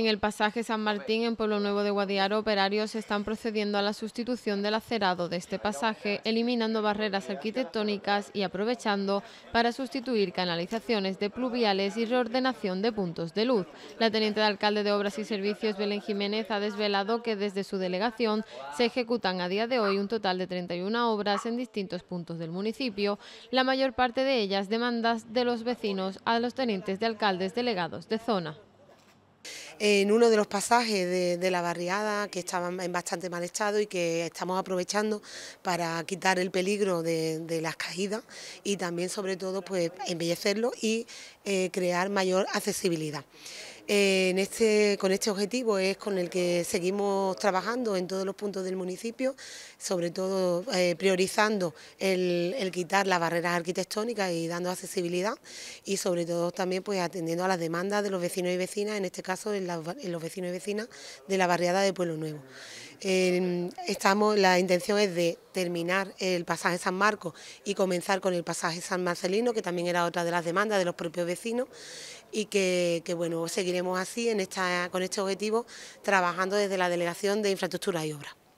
En el pasaje San Martín, en Pueblo Nuevo de Guadiaro, operarios están procediendo a la sustitución del acerado de este pasaje, eliminando barreras arquitectónicas y aprovechando para sustituir canalizaciones de pluviales y reordenación de puntos de luz. La teniente de alcalde de Obras y Servicios, Belén Jiménez, ha desvelado que desde su delegación se ejecutan a día de hoy un total de 31 obras en distintos puntos del municipio, la mayor parte de ellas demandas de los vecinos a los tenientes de alcaldes delegados de zona en uno de los pasajes de, la barriada que estaba en bastante mal estado y que estamos aprovechando para quitar el peligro de, las caídas y también sobre todo pues embellecerlo y eh, crear mayor accesibilidad. Este, con este objetivo es con el que seguimos trabajando en todos los puntos del municipio, sobre todo eh, priorizando el, quitar las barreras arquitectónicas y dando accesibilidad y sobre todo también pues atendiendo a las demandas de los vecinos y vecinas, en este caso en, en los vecinos y vecinas de la barriada de Pueblo Nuevo la intención es de terminar el pasaje San Marcos y comenzar con el pasaje San Marcelino, que también era otra de las demandas de los propios vecinos, y que, bueno, seguiremos así con este objetivo, trabajando desde la Delegación de Infraestructura y Obras.